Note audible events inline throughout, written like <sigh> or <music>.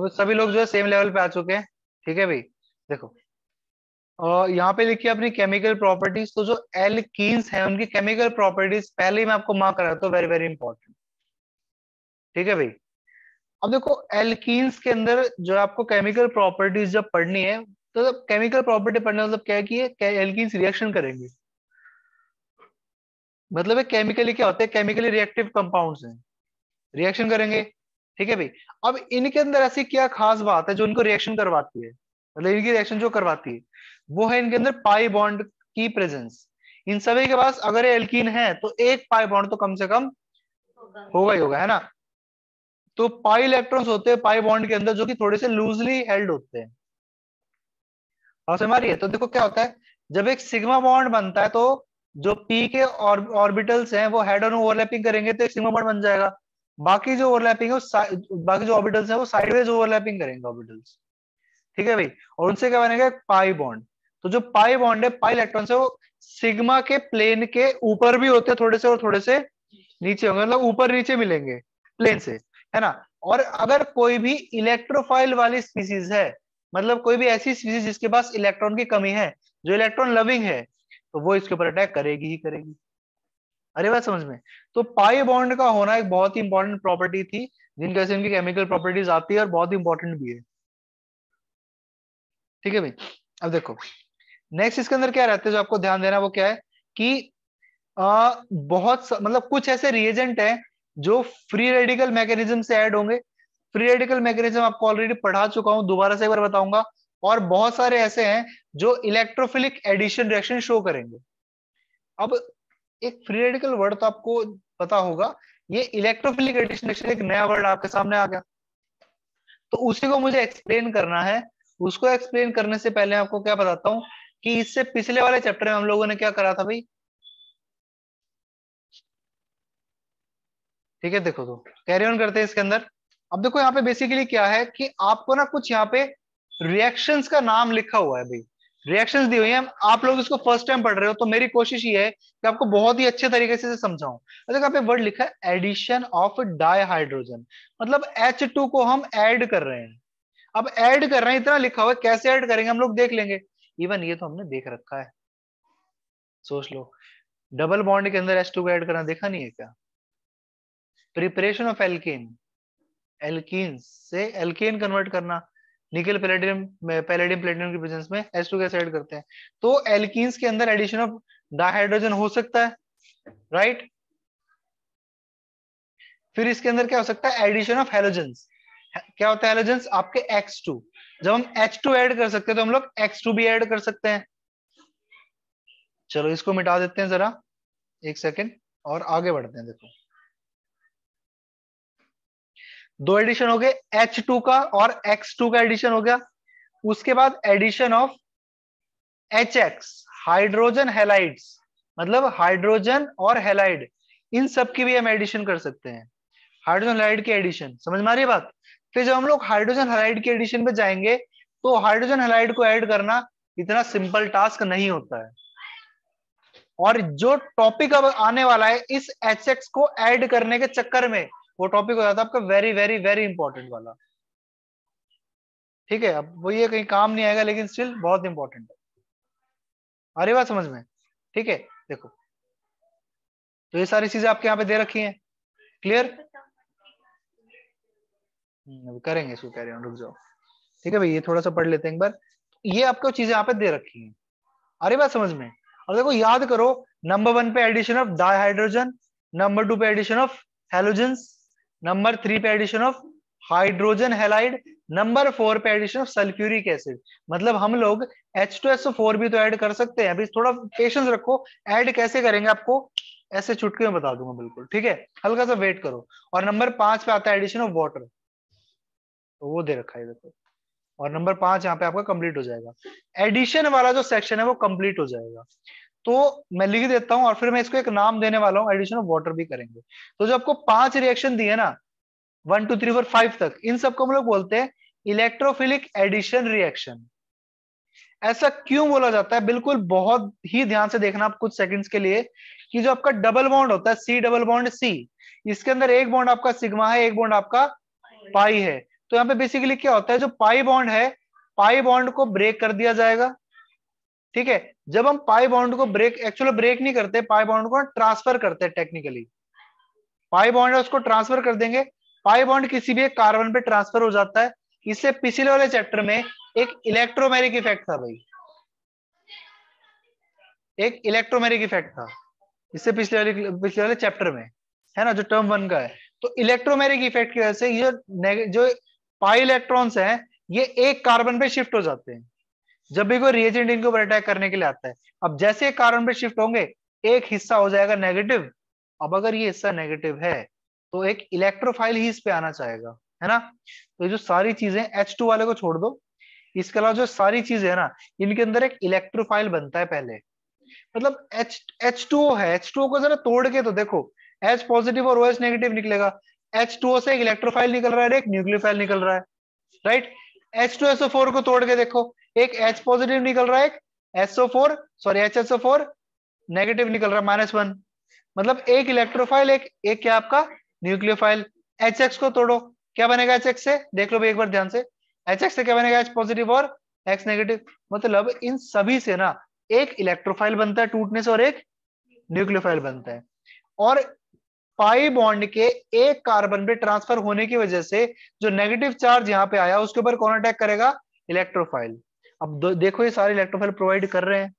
तो सभी लोग जो है सेम लेवल पे आ चुके हैं ठीक है भाई देखो और यहाँ पे देखिए अपनी केमिकल प्रॉपर्टीज तो जो एलकीन्स है उनकी केमिकल प्रॉपर्टीज पहले ही मैं आपको मार्क कराता हूँ वेरी वेरी इंपॉर्टेंट ठीक है भाई अब देखो एल्कीन्स के अंदर जो आपको केमिकल प्रॉपर्टीज जब पढ़नी है तो जब केमिकल प्रॉपर्टी पढ़ने मतलब क्या है कि एल्कीन्स रिएक्शन करेंगे मतलब केमिकली क्या होते हैं केमिकली रिएक्टिव कंपाउंड्स हैं रिएक्शन करेंगे ठीक है भाई अब इनके अंदर ऐसी क्या खास बात है जो इनको रिएक्शन करवाती है मतलब इनकी रिएक्शन जो करवाती है वो है इनके अंदर पाई बॉन्ड की प्रेजेंस इन सभी के पास अगर एल्किन है तो एक पाई बॉन्ड तो कम से कम होगा ही होगा है ना तो पाई इलेक्ट्रॉन्स होते हैं पाई बॉन्ड के अंदर जो कि थोड़े से लूजली हेल्ड होते हैं और समझ रही है तो देखो क्या होता है जब एक सिग्मा बॉन्ड बनता है तो जो पी के ऑर्बिटल्स हैं वो हेड ऑन ओवरलैपिंग करेंगे तो एक सिग्मा बॉन्ड बन जाएगा बाकी जो ओवरलैपिंग है बाकी जो ऑर्बिटल्स है वो साइडवेज ओवरलैपिंग करेंगे ऑर्बिटल्स ठीक है भाई और उनसे क्या बनेगा पाई बॉन्ड तो जो पाई बॉन्ड है पाई इलेक्ट्रॉन है वो सिग्मा के प्लेन के ऊपर भी होते हैं थोड़े से और थोड़े से नीचे होंगे मतलब ऊपर नीचे मिलेंगे प्लेन से है ना और अगर कोई भी इलेक्ट्रोफाइल वाली स्पीसीज है मतलब कोई भी ऐसी स्पीसीज जिसके पास इलेक्ट्रॉन की कमी है जो इलेक्ट्रॉन लविंग है तो वो इसके ऊपर अटैक करेगी ही करेगी अरे बात समझ में तो पाई बॉन्ड का होना एक बहुत ही इंपॉर्टेंट प्रॉपर्टी थी जिनके से इनकी केमिकल प्रॉपर्टीज आती है और बहुत इंपॉर्टेंट भी है ठीक है भाई अब देखो नेक्स्ट इसके अंदर क्या रहता है जो आपको ध्यान देना वो क्या है कि आ, बहुत मतलब कुछ ऐसे रिएजेंट है जो फ्री रेडिकल मैकेनिज्म से ऐड होंगे फ्री रेडिकल मैकेनिज्म आपको ऑलरेडी पढ़ा चुका हूं दोबारा से एक बार बताऊंगा और बहुत सारे ऐसे हैं जो इलेक्ट्रोफिलिक एडिशन रिएक्शन शो करेंगे अब एक फ्री रेडिकल वर्ड तो आपको पता होगा ये इलेक्ट्रोफिलिक एडिशन एक नया वर्ड आपके सामने आ गया तो उसी को मुझे एक्सप्लेन करना है उसको एक्सप्लेन करने से पहले आपको क्या बताता हूं कि इससे पिछले वाले चैप्टर में हम लोगों ने क्या करा था भाई ठीक है देखो तो कैरी ऑन करते हैं इसके अंदर अब देखो यहाँ पे बेसिकली क्या है कि आपको ना कुछ यहाँ पे रिएक्शंस का नाम लिखा हुआ है भाई रिएक्शंस दी हुई हैं आप लोग इसको फर्स्ट टाइम पढ़ रहे हो तो मेरी कोशिश ये है कि आपको बहुत ही अच्छे तरीके से समझाऊं अच्छा यहाँ पे वर्ड लिखा है एडिशन ऑफ डाइहाइड्रोजन मतलब एच को हम ऐड कर रहे हैं अब ऐड कर रहे हैं इतना लिखा हुआ है कैसे ऐड करेंगे हम लोग देख लेंगे इवन ये तो हमने देख रखा है सोच लो डबल बॉन्ड के अंदर एच को एड करना देखा नहीं है क्या प्रिपरेशन ऑफ एल्किन एल्किन से एल्किन कन्वर्ट करना निकल पैलेडियम पैलेडियम प्लेटिनम के प्रेजेंस में एस टू गैस एड करते हैं तो एल्किस के अंदर एडिशन ऑफ डाहाइड्रोजन हो सकता है राइट फिर इसके अंदर क्या हो सकता है एडिशन ऑफ हेलोजेंस क्या होता है हेलोजेंस आपके X2 जब हम H2 ऐड कर सकते हैं तो हम लोग X2 भी ऐड कर सकते हैं चलो इसको मिटा देते हैं जरा एक सेकेंड और आगे बढ़ते हैं देखो दो एडिशन हो गए एच टू का और एक्स टू का एडिशन हो गया उसके बाद addition of H X hydrogen halides मतलब हाइड्रोजन और हेलाइड इन सब की भी हम एडिशन कर सकते हैं हाइड्रोजन हेलाइड की एडिशन समझ में आ रही बात फिर जब हम लोग हाइड्रोजन हेलाइड की एडिशन पे जाएंगे तो हाइड्रोजन हेलाइड को ऐड करना इतना सिंपल टास्क नहीं होता है और जो टॉपिक अब आने वाला है इस एच को ऐड करने के चक्कर में वो टॉपिक हो जाता है आपका वेरी वेरी वेरी इंपॉर्टेंट वाला ठीक है अब वो ये कहीं काम नहीं आएगा लेकिन स्टिल बहुत इंपॉर्टेंट है अरे बात समझ में ठीक है देखो तो ये सारी चीजें आपके यहाँ पे दे रखी हैं क्लियर हम्म, अभी करेंगे इसको कह रहे रुक जाओ ठीक है भाई ये थोड़ा सा पढ़ लेते हैं एक बार ये आपको चीजें यहाँ पे दे रखी हैं अरे बात समझ में और देखो याद करो नंबर वन पे addition of dihydrogen number two पे addition of halogen number three पे addition of hydrogen halide number four पे एडिशन ऑफ सल्फ्यूरिक एसिड मतलब हम लोग एच टू एस फोर भी तो ऐड कर सकते हैं अभी थोड़ा पेशेंस रखो ऐड कैसे करेंगे आपको ऐसे चुटके में बता दूंगा बिल्कुल ठीक है हल्का सा वेट करो और नंबर पांच पे आता है एडिशन ऑफ वाटर तो वो दे रखा है देखो और नंबर पांच यहाँ पे आपका कंप्लीट हो जाएगा एडिशन वाला जो सेक्शन है वो कंप्लीट हो जाएगा तो मैं लिख देता हूं और फिर मैं इसको एक नाम देने वाला हूं एडिशन ऑफ वाटर भी करेंगे तो जो आपको पांच रिएक्शन दिए ना one two three four five तक इन सबको हम लोग बोलते हैं इलेक्ट्रोफिलिक एडिशन रिएक्शन ऐसा क्यों बोला जाता है बिल्कुल बहुत ही ध्यान से देखना आप कुछ सेकंड्स के लिए कि जो आपका डबल बॉन्ड होता है सी डबल बॉन्ड सी इसके अंदर एक बॉन्ड आपका सिग्मा है एक बॉन्ड आपका पाई है तो यहाँ पे बेसिकली क्या होता है जो पाई बॉन्ड है पाई बॉन्ड को ब्रेक कर दिया जाएगा ठीक है जब हम पाई बाउंड को ब्रेक एक्चुअली ब्रेक नहीं करते पाई बाउंड को ट्रांसफर करते हैं टेक्निकली पाई बाउंड उसको ट्रांसफर कर देंगे पाई बाउंड किसी भी एक कार्बन पे ट्रांसफर हो जाता है इससे पिछले वाले चैप्टर में एक इलेक्ट्रोमेरिक इफेक्ट था भाई एक इलेक्ट्रोमेरिक इफेक्ट था इससे पिछले वाले पिछले वाले चैप्टर में है ना जो टर्म वन का है तो इलेक्ट्रोमेरिक इफेक्ट की वजह से ये जो पाई इलेक्ट्रॉन्स हैं ये एक कार्बन पे शिफ्ट हो जाते हैं जब भी कोई रिएजेंट इनके ऊपर अटैक करने के लिए आता है अब जैसे कार्बन पे शिफ्ट होंगे एक हिस्सा हो जाएगा नेगेटिव अब अगर ये हिस्सा नेगेटिव है तो एक इलेक्ट्रोफाइल ही इस पे आना चाहेगा है ना तो जो सारी चीजें एच टू वाले को छोड़ दो इसके अलावा जो सारी चीजें है ना इनके अंदर एक इलेक्ट्रोफाइल बनता है पहले मतलब एच है एच टू को जरा तोड़ के तो देखो एच पॉजिटिव और ओ एच नेगेटिव निकलेगा एच टू से एक इलेक्ट्रोफाइल निकल रहा है एक न्यूक्लियोफाइल निकल रहा है right H two O four को तोड़ के देखो एक एच पॉजिटिव निकल रहा है एक SO four sorry H SO four negative निकल रहा है माइनस वन मतलब एक इलेक्ट्रोफाइल एक एक क्या आपका न्यूक्लियोफाइल एच एक्स को तोड़ो क्या बनेगा एच एक्स से देख लो भाई एक बार ध्यान से एच एक्स से क्या बनेगा एच पॉजिटिव और एक्स नेगेटिव मतलब इन सभी से ना एक इलेक्ट्रोफाइल बनता है टूटने से और एक न्यूक्लियोफाइल बनता है और पाई बॉन्ड के एक कार्बन पे ट्रांसफर होने की वजह से जो नेगेटिव चार्ज यहाँ पे आया उसके ऊपर कौन अटैक करेगा इलेक्ट्रोफाइल अब देखो ये सारे इलेक्ट्रोफाइल प्रोवाइड कर रहे हैं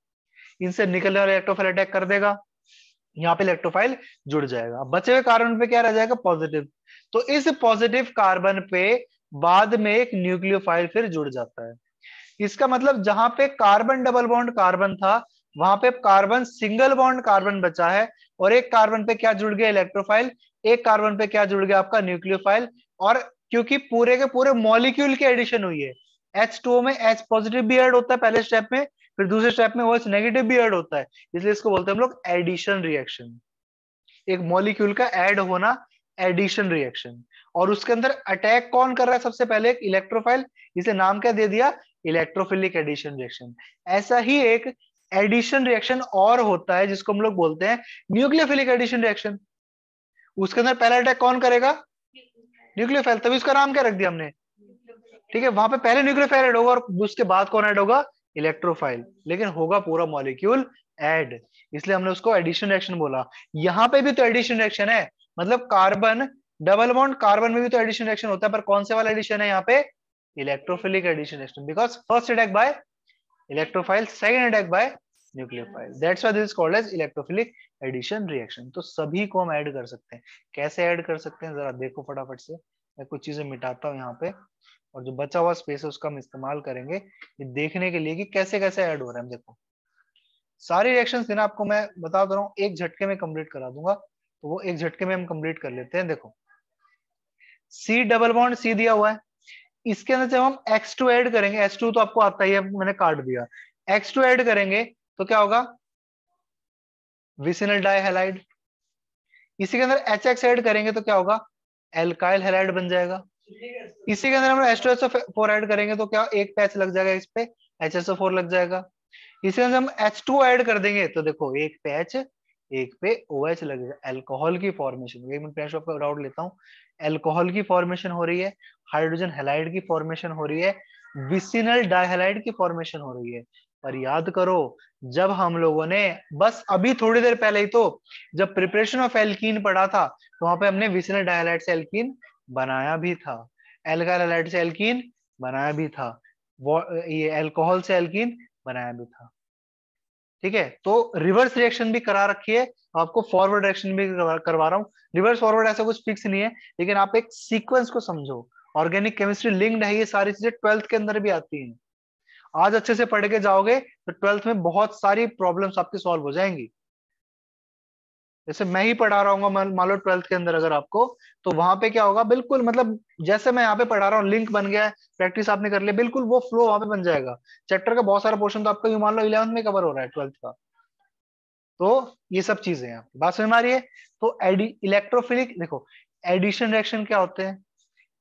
इनसे निकलने वाला इलेक्ट्रोफाइल अटैक कर देगा यहाँ पे इलेक्ट्रोफाइल जुड़ जाएगा बचे हुए कार्बन पे क्या रह जाएगा पॉजिटिव तो इस पॉजिटिव कार्बन पे बाद में एक न्यूक्लियोफाइल फिर जुड़ जाता है इसका मतलब जहां पे कार्बन डबल बॉन्ड कार्बन था वहां पे कार्बन सिंगल बॉन्ड कार्बन बचा है और एक कार्बन पे क्या जुड़ गया इलेक्ट्रोफाइल एक कार्बन पे क्या जुड़ गया आपका न्यूक्लियोफाइल और क्योंकि पूरे के पूरे मॉलिक्यूल की एडिशन हुई है एच टू में एच पॉजिटिव भी एड होता है पहले स्टेप में फिर दूसरे स्टेप में वो एच नेगेटिव भी एड होता है इसलिए इसको बोलते हैं हम लोग एडिशन रिएक्शन एक मॉलिक्यूल का एड होना एडिशन रिएक्शन और उसके अंदर अटैक कौन कर रहा है सबसे पहले एक इलेक्ट्रोफाइल इसे नाम क्या दे दिया इलेक्ट्रोफिलिक एडिशन रिएक्शन ऐसा ही एक एडिशन रिएक्शन और होता है जिसको हम लोग बोलते हैं न्यूक्लियोफिलिक एडिशन रिएक्शन उसके अंदर पहला अटैक कौन करेगा न्यूक्लियोफाइल तभी उसका नाम क्या रख दिया हमने ठीक है वहां पे पहले न्यूक्लियोफाइल होगा और उसके बाद कौन ऐड होगा इलेक्ट्रोफाइल लेकिन होगा पूरा मॉलिक्यूल एड इसलिए हमने उसको एडिशन रिएक्शन बोला यहाँ पे भी तो एडिशन रिएक्शन है मतलब कार्बन डबल बॉन्ड कार्बन में भी तो एडिशन रिएक्शन होता है पर कौन से वाला एडिशन है यहाँ पे electrophilic addition reaction because first attack by electrophile second attack by nucleophile that's why this is called as electrophilic addition reaction तो सभी को हम ऐड कर सकते हैं कैसे ऐड कर सकते हैं जरा देखो फटाफट से मैं कुछ चीजें मिटाता हूँ यहाँ पे और जो बचा हुआ स्पेस है उसका हम इस्तेमाल करेंगे ये देखने के लिए कि कैसे कैसे ऐड हो रहे हैं देखो सारी रिएक्शन देना आपको मैं बता दे रहा हूँ एक झटके में कंप्लीट करा दूंगा तो वो एक झटके में हम कंप्लीट कर लेते हैं देखो सी डबल बॉन्ड सी दिया हुआ है इसके अंदर जब हम एक्स टू एड करेंगे एस टू तो आपको आता ही है मैंने काट दिया एक्स टू एड करेंगे तो क्या होगा विसिनल डाइहेलाइड इसी के अंदर एच एक्स एड करेंगे तो क्या होगा एल्काइल हेलाइड बन जाएगा इसी के अंदर हम H two H O four add करेंगे तो क्या एक पैच लग जाएगा इस पे एच एस ओ फोर लग जाएगा इसी के अंदर हम एच टू एड कर देंगे तो देखो एक पैच एक पे ओ एच लगेगा एल्कोहल की फॉर्मेशन एक मिनट पैच आपका डाउट लेता हूँ एल्कोहल की फॉर्मेशन हो रही है हाइड्रोजन हेलाइड की फॉर्मेशन हो रही है विसिनल डाइहेलाइड की फॉर्मेशन हो रही है पर याद करो जब हम लोगों ने बस अभी थोड़ी देर पहले ही तो जब प्रिपरेशन ऑफ एल्कीन पढ़ा था तो वहां पे हमने विसिनल डाइहेलाइड से एल्कीन बनाया भी था एल्गाइल से एल्कीन बनाया भी था ये एल्कोहल से एल्कीन बनाया भी था ठीक है तो रिवर्स रिएक्शन भी करा रखी है आपको फॉरवर्ड रिएक्शन भी करवा रहा हूँ रिवर्स फॉरवर्ड ऐसा कुछ फिक्स नहीं है लेकिन आप एक सीक्वेंस को समझो ऑर्गेनिक केमिस्ट्री लिंक्ड है ये सारी चीजें ट्वेल्थ के अंदर भी आती हैं आज अच्छे से पढ़ के जाओगे तो ट्वेल्थ में बहुत सारी प्रॉब्लम्स आपकी सॉल्व हो जाएंगी जैसे मैं ही पढ़ा रहा हूँ मान लो ट्वेल्थ के अंदर अगर आपको तो वहां पे क्या होगा बिल्कुल मतलब जैसे मैं यहाँ पे पढ़ा रहा हूँ लिंक बन गया है प्रैक्टिस आपने कर लिया बिल्कुल वो फ्लो वहां पे बन जाएगा चैप्टर का बहुत सारा पोर्शन तो आपका यू मान लो इलेवंथ में कवर हो रहा है ट्वेल्थ का तो ये सब चीजें हैं बात समझ में आ रही है तो इलेक्ट्रोफिलिक देखो एडिशन रिएक्शन क्या होते हैं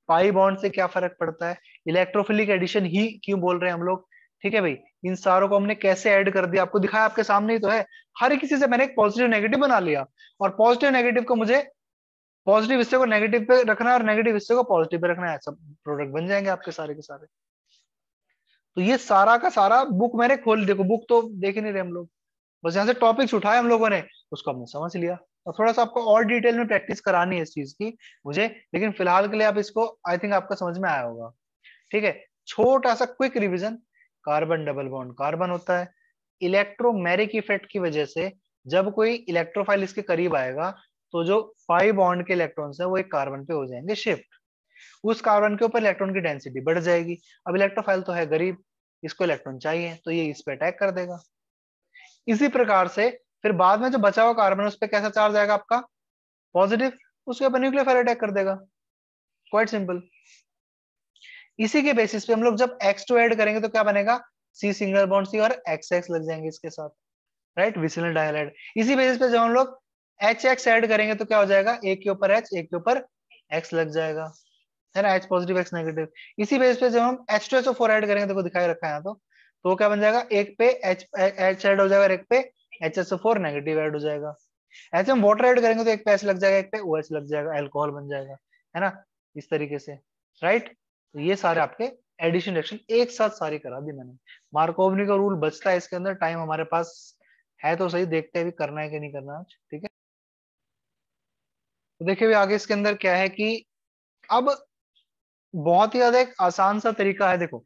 पाई बॉन्ड से क्या फर्क पड़ता है इलेक्ट्रोफिलिक एडिशन ही क्यों बोल रहे हैं हम लोग ठीक है भाई इन सारों को हमने कैसे ऐड कर दिया आपको दिखाया आपके सामने ही तो है हर किसी से मैंने एक पॉजिटिव नेगेटिव बना लिया और पॉजिटिव नेगेटिव को मुझे पॉजिटिव हिस्से को नेगेटिव पे रखना है और नेगेटिव हिस्से को पॉजिटिव पे रखना है सब प्रोडक्ट बन जाएंगे आपके सारे के सारे तो ये सारा का सारा बुक मैंने खोल देखो बुक तो देख ही नहीं रहे हम लोग बस यहाँ से टॉपिक्स उठाए हम लोगों ने उसको हमने समझ लिया और थोड़ा सा आपको और डिटेल में प्रैक्टिस करानी है इस चीज की मुझे लेकिन फिलहाल के लिए आप इसको आई थिंक आपका समझ में आया होगा ठीक है छोटा सा quick revision carbon double bond carbon होता है इलेक्ट्रोमेरिक इफेक्ट की वजह से जब कोई इलेक्ट्रोफाइल इसके करीब आएगा तो जो फाइव बॉन्ड के इलेक्ट्रॉन्स है वो एक कार्बन पे हो जाएंगे शिफ्ट उस कार्बन के ऊपर इलेक्ट्रॉन की डेंसिटी बढ़ जाएगी अब इलेक्ट्रोफाइल तो है गरीब इसको इलेक्ट्रॉन चाहिए तो ये इस पे अटैक कर देगा इसी प्रकार से फिर बाद में जो बचा हुआ कार्बन है उस पर कैसा चार्ज आएगा आपका पॉजिटिव उसके ऊपर न्यूक्लियर फायर अटैक कर देगा क्वाइट सिंपल इसी के बेसिस पे हम लोग जब एक्स टू एड करेंगे तो क्या बनेगा सी सिंगल बॉन्ड सी और एक्स एक्स लग जाएंगे इसके साथ राइट विसिलर डायलाइड इसी बेसिस पे जब हम लोग एच एक्स एड करेंगे तो क्या हो जाएगा एक के ऊपर एच एक के ऊपर एक्स लग जाएगा है ना एच पॉजिटिव एक्स नेगेटिव इसी बेसिस पे जब हम H two H O four add करेंगे तो दिखाई रखा है तो तो क्या बन जाएगा एक पे एच एच एड हो जाएगा एक पे H S O four negative add हो जाएगा ऐसे हम वाटर एड करेंगे तो एक पे एच लग जाएगा एक पे ओ एच लग जाएगा एल्कोहल बन जाएगा है ना इस तरीके से राइट right? तो ये सारे आपके एडिशन रिडक्शन एक साथ सारी करा दी मैंने मार्कोवनी का रूल बचता है इसके अंदर टाइम हमारे पास है तो सही देखते हैं भी करना है कि नहीं करना आज ठीक है तो देखिए भी आगे इसके अंदर क्या है कि अब बहुत ही ज्यादा एक आसान सा तरीका है देखो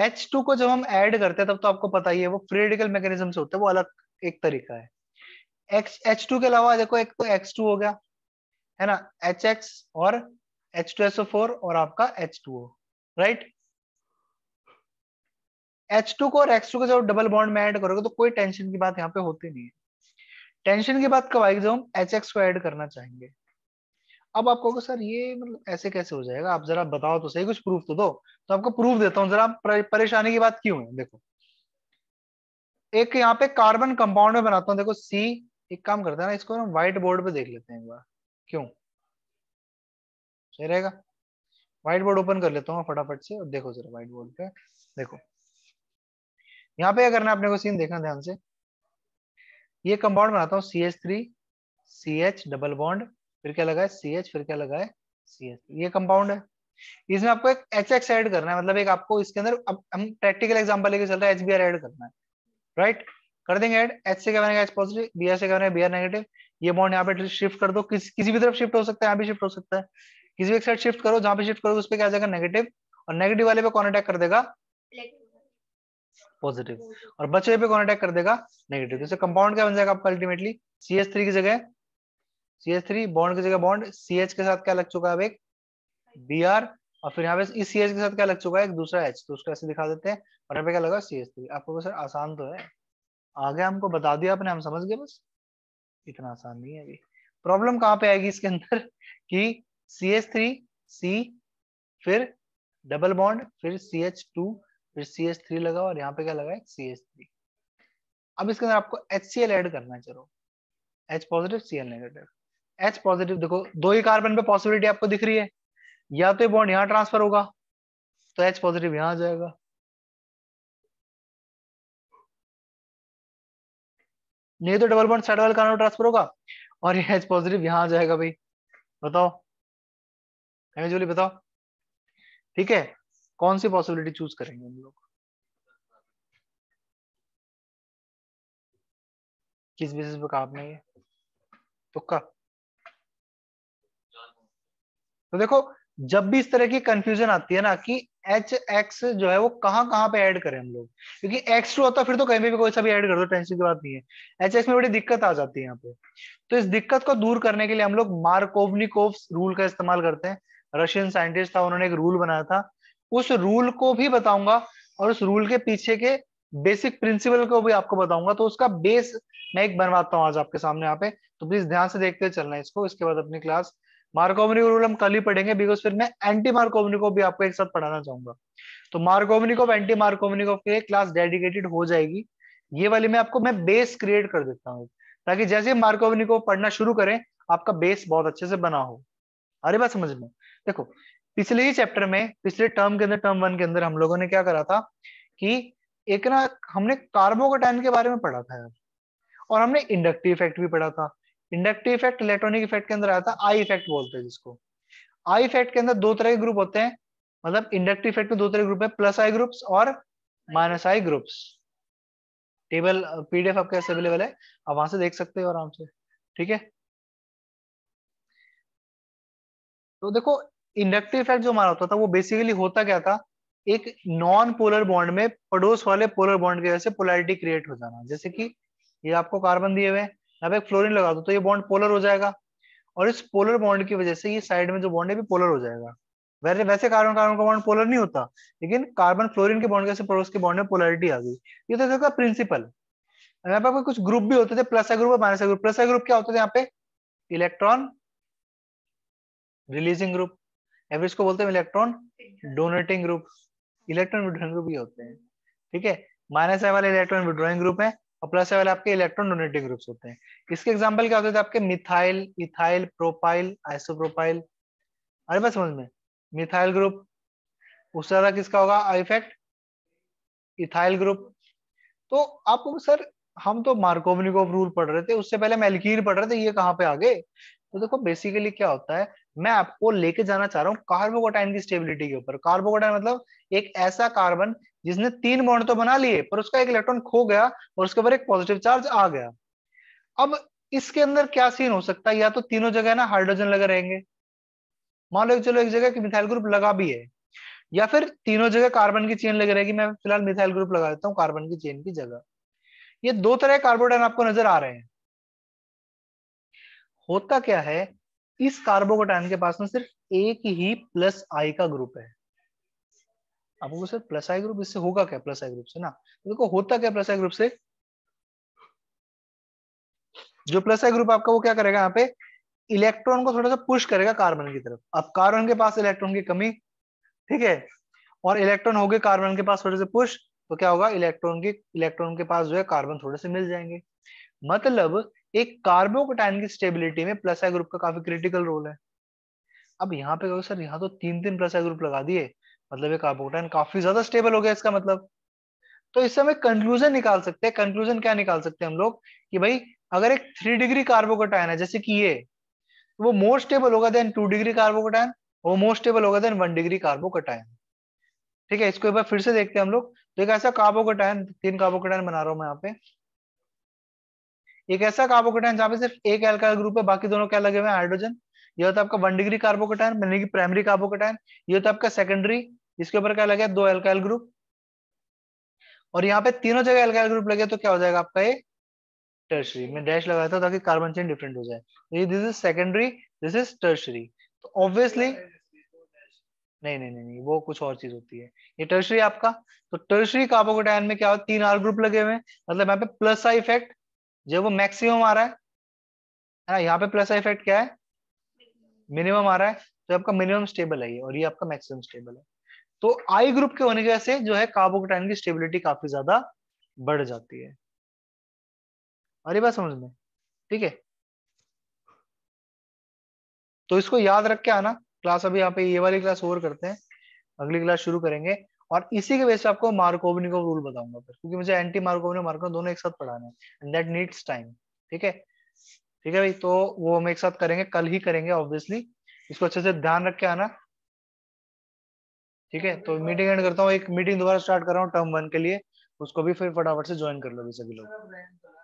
H2 को जब हम ऐड करते हैं तब तो आपको पता ही है वो फ्रीडिकल मैकेनिज्म से होता है वो अलग एक तरीका है H, H2 के अलावा देखो एक तो X2 हो गया है ना HX और H two S O four और आपका H two O right H two को और एच टू को जब डबल बॉन्ड में ऐड करोगे तो कोई टेंशन की बात यहाँ पे होती नहीं है टेंशन की बात कब आएगी जब हम एच एक्स को ऐड करना चाहेंगे अब आपको सर ये मतलब ऐसे कैसे हो जाएगा आप जरा बताओ तो सही कुछ प्रूफ तो दो तो आपको प्रूफ देता हूँ जरा परेशानी की बात क्यों है देखो एक यहाँ पे कार्बन कंपाउंड में बनाता हूँ देखो सी एक काम करते हैं ना इसको हम व्हाइट बोर्ड पे देख लेते हैं एक बार क्यों सही रहेगा व्हाइट बोर्ड ओपन कर लेता हूँ फटाफट से और देखो जरा व्हाइट बोर्ड पे देखो यहाँ पे क्या करना अपने को सीन देखना ध्यान से ये कंपाउंड बनाता हूँ C H three C H double bond फिर क्या है सी एच फिर क्या है सी एच ये कंपाउंड है इसमें आपको एक एच एक्स एड करना है मतलब एक आपको इसके अंदर अब हम प्रैक्टिकल एग्जाम्पल लेके चल रहे हैं एच बी आर एड करना है राइट कर देंगे एड एच से क्या बनेगा एच पॉजिटिव बी आर से क्या बनेगा बी आर नेगेटिव ये बॉन्ड यहाँ पे शिफ्ट कर दो किस, किसी भी तरफ शिफ्ट हो सकता है यहाँ भी शिफ्ट हो सकता है किसी भी एक साइड शिफ्ट करो जहां पे शिफ्ट करो उस पर क्या जाएगा नेगेटिव और नेगेटिव वाले पे कौन अटैक कर देगा पॉजिटिव और बचे पे कौन अटैक कर देगा नेगेटिव जैसे कंपाउंड क्या बन जाएगा आपका अल्टीमेटली सी एच थ्री की जगह सी एच थ्री बॉन्ड की जगह बॉन्ड सी एच के साथ क्या लग चुका है अब एक बी आर और फिर यहाँ पे इस सी एच के साथ क्या लग चुका है एक दूसरा एच तो उसको ऐसे दिखा देते हैं और यहाँ पे क्या लगा सी एच थ्री आपको सर आसान तो है आगे हमको बता दिया आपने हम समझ गए बस इतना आसान नहीं है अभी प्रॉब्लम कहाँ पे आएगी इसके अंदर <laughs> कि सी एच थ्री सी फिर डबल बॉन्ड फिर सी एच टू फिर सी एच थ्री लगा और यहाँ पे क्या लगा सी एच थ्री अब इसके अंदर आपको एच सी एल एड करना है चलो H positive C L negative H positive देखो दो ही कार्बन पे पॉसिबिलिटी आपको दिख रही है या तो बॉन्ड यहाँ ट्रांसफर होगा तो एच पॉजिटिव यहाँ आ जाएगा नहीं तो डबल बॉन्ड साइड वाले कार्बन ट्रांसफर होगा और ये एच पॉजिटिव यहाँ आ जाएगा भाई बताओ एमेजोली बताओ ठीक है कौन सी पॉसिबिलिटी चूज करेंगे हम लोग किस बेसिस पे कहा आपने ये तुक्का तो देखो जब भी इस तरह की कंफ्यूजन आती है ना कि एच एक्स जो है वो कहां कहां पे ऐड करें हम लोग क्योंकि एक्स टू होता फिर तो कहीं भी कोई सा भी ऐड कर दो टेंशन की बात नहीं है एच एक्स में बड़ी दिक्कत आ जाती है यहाँ पे तो इस दिक्कत को दूर करने के लिए हम लोग मार्कोवनिकोव रूल का इस्तेमाल करते हैं रशियन साइंटिस्ट था उन्होंने एक रूल बनाया था उस रूल को भी बताऊंगा और उस रूल के पीछे के बेसिक प्रिंसिपल को भी आपको बताऊंगा तो उसका बेस मैं एक बनवाता हूँ आज आपके सामने यहाँ पे तो प्लीज ध्यान से देखते चलना इसको इसके बाद अपनी क्लास मार्कोमनी रूल हम कल ही पढ़ेंगे बिकॉज फिर मैं एंटी मार्कोमनी को भी आपको एक साथ पढ़ाना चाहूंगा तो मार्कोमनी को एंटी मार्कोमनी को के क्लास डेडिकेटेड हो जाएगी ये वाली मैं आपको मैं बेस क्रिएट कर देता हूँ ताकि जैसे मार्कोवनी को पढ़ना शुरू करें आपका बेस बहुत अच्छे से बना हो अरे बात समझ में देखो पिछले ही चैप्टर में पिछले टर्म के अंदर टर्म वन के अंदर हम लोगों ने क्या करा था कि एक ना हमने कार्बोकोटाइन के बारे में पढ़ा था यार और हमने इंडक्टिव इफेक्ट भी पढ़ा था इंडक्टिव इफेक्ट इलेक्ट्रॉनिक इफेक्ट के अंदर आया था आई इफेक्ट बोलते हैं जिसको आई इफेक्ट के अंदर दो तरह के ग्रुप होते हैं मतलब इंडक्टिव इफेक्ट में दो तरह के ग्रुप है प्लस आई ग्रुप्स और minus I groups table PDF आपके पास अवेलेबल है आप वहां से देख सकते हो आराम से ठीक है तो देखो इंडक्टिव इफेक्ट जो हमारा होता था वो बेसिकली होता क्या था एक नॉन पोलर बॉन्ड में पड़ोस वाले पोलर बॉन्ड की वजह से पोलैरिटी क्रिएट हो जाना जैसे कि ये आपको कार्बन दिए हुए हैं अब एक फ्लोरिन लगा दो तो ये बॉन्ड पोलर हो जाएगा और इस पोलर बॉन्ड की वजह से ये साइड में जो बॉन्ड है भी पोलर हो जाएगा वैसे वैसे कार्बन कार्बन का बॉन्ड पोलर नहीं होता लेकिन कार्बन फ्लोरिन के बॉन्ड के पड़ोस के बॉन्ड में पोलरिटी आ गई ये तो इसका प्रिंसिपल यहाँ पे कुछ ग्रुप भी होते थे प्लस ए ग्रुप और minus A group plus A group क्या होते थे यहाँ पे इलेक्ट्रॉन रिलीजिंग ग्रुप एवरेज को बोलते हैं electron donating group electron withdrawing group ही होते हैं ठीक है माइनस आई वाले इलेक्ट्रॉन विड्रॉइंग ग्रुप है और प्लस आई वाले आपके इलेक्ट्रॉन डोनेटिंग ग्रुप होते हैं इसके एग्जाम्पल क्या होते थे आपके मिथाइल इथाइल प्रोपाइल आइसोप्रोपाइल अरे बस समझ में मिथाइल ग्रुप उससे ज्यादा किसका होगा इफेक्ट इथाइल ग्रुप तो आप सर हम तो मार्कोवनिकोव रूल पढ़ रहे थे उससे पहले हम एल्कीन पढ़ रहे थे ये कहाँ पे आ गए तो देखो बेसिकली क्या होता है मैं आपको लेके जाना चाह रहा हूँ कार्बोकोटाइन की स्टेबिलिटी के ऊपर कार्बोकोटाइन मतलब एक ऐसा कार्बन जिसने तीन बॉन्ड तो बना लिए पर उसका एक इलेक्ट्रॉन खो गया और उसके ऊपर एक पॉजिटिव चार्ज आ गया अब इसके अंदर क्या सीन हो सकता है या तो तीनों जगह ना हाइड्रोजन लगे रहेंगे मान लो चलो एक जगह की मिथाइल ग्रुप लगा भी है या फिर तीनों जगह कार्बन की चेन लगे रहेगी मैं फिलहाल मिथाइल ग्रुप लगा देता हूँ कार्बन की चेन की जगह ये दो तरह कार्बोडाइन आपको नजर आ रहे हैं होता क्या है इस कार्बोकोटाइन के पास में सिर्फ एक ही प्लस आई का ग्रुप है आपको सर प्लस आई ग्रुप इससे होगा क्या प्लस आई ग्रुप से ना देखो होता क्या प्लस आई ग्रुप से जो प्लस आई ग्रुप आपका वो क्या करेगा यहाँ पे इलेक्ट्रॉन को थोड़ा सा पुश करेगा कार्बन की तरफ अब कार्बन के पास इलेक्ट्रॉन की कमी ठीक है और इलेक्ट्रॉन हो गए कार्बन के पास थोड़े से पुश तो क्या होगा इलेक्ट्रॉन के इलेक्ट्रॉन के पास जो है कार्बन थोड़े से मिल जाएंगे मतलब एक कार्बोकोटाइन की स्टेबिलिटी में प्लस आई ग्रुप का काफी क्रिटिकल रोल है अब यहाँ पे सर यहाँ तो तीन तीन प्लस आई ग्रुप लगा दिए मतलब ये काफी ज्यादा स्टेबल हो गया इसका मतलब तो इससे समय कंक्लूजन निकाल सकते हैं कंक्लूजन क्या निकाल सकते हैं हम लोग कि भाई अगर एक थ्री डिग्री कार्बोकोटाइन है जैसे कि ये तो वो मोर स्टेबल होगा देन टू डिग्री कार्बोकोटाइन वो मोर स्टेबल होगा देन वन डिग्री कार्बोकोटाइन ठीक है इसको एक बार फिर से देखते हैं हम लोग तो एक ऐसा कार्बोकोटाइन तीन कार्बोकोटाइन बना रहा हूं मैं यहाँ पे एक ऐसा कार्बोकेटाइन जहां पे सिर्फ एक एल्काइल ग्रुप है बाकी दोनों क्या लगे हुए हैं हाइड्रोजन ये होता है आपका वन डिग्री कार्बोकेटाइन यानी कि प्राइमरी कार्बोकेटाइन ये होता है आपका सेकेंडरी इसके ऊपर क्या लगे दो एल्काइल ग्रुप और यहाँ पे तीनों जगह एल्काइल ग्रुप लगे तो क्या हो जाएगा आपका ये टर्शरी मैं डैश लगाया था ताकि कार्बन चेन डिफरेंट हो जाए this is secondary this is tertiary तो ऑब्वियसली नहीं नहीं नहीं वो कुछ और चीज होती है ये टर्शरी आपका तो टर्शरी कार्बोकेटाइन में क्या हो तीन आर ग्रुप लगे हुए हैं मतलब यहाँ पे प्लस का इफेक्ट जब वो मैक्सिमम आ रहा है ना यहाँ पे प्लस इफेक्ट क्या है मिनिमम आ रहा है तो आपका मिनिमम स्टेबल है ये और ये आपका मैक्सिमम स्टेबल है तो आई ग्रुप के होने की वजह से जो है कार्बोकोटाइन की स्टेबिलिटी काफी ज्यादा बढ़ जाती है अरे बात समझ में ठीक है तो इसको याद रख के आना क्लास अभी यहाँ पे ये वाली क्लास ओवर करते हैं अगली क्लास शुरू करेंगे और इसी के बेस पे आपको मार्कोवनी का रूल बताऊंगा फिर क्योंकि मुझे एंटी मार्कोवनी और मार्कोवनी दोनों एक साथ पढ़ाने हैं एंड दैट नीड्स टाइम ठीक है ठीक है भाई तो वो हम एक साथ करेंगे कल ही करेंगे ऑब्वियसली इसको अच्छे से ध्यान रख के आना ठीक है तो मीटिंग एंड करता हूँ एक मीटिंग दोबारा स्टार्ट कर रहा हूँ टर्म वन के लिए उसको भी फिर फटाफट से ज्वाइन कर लो सभी लोग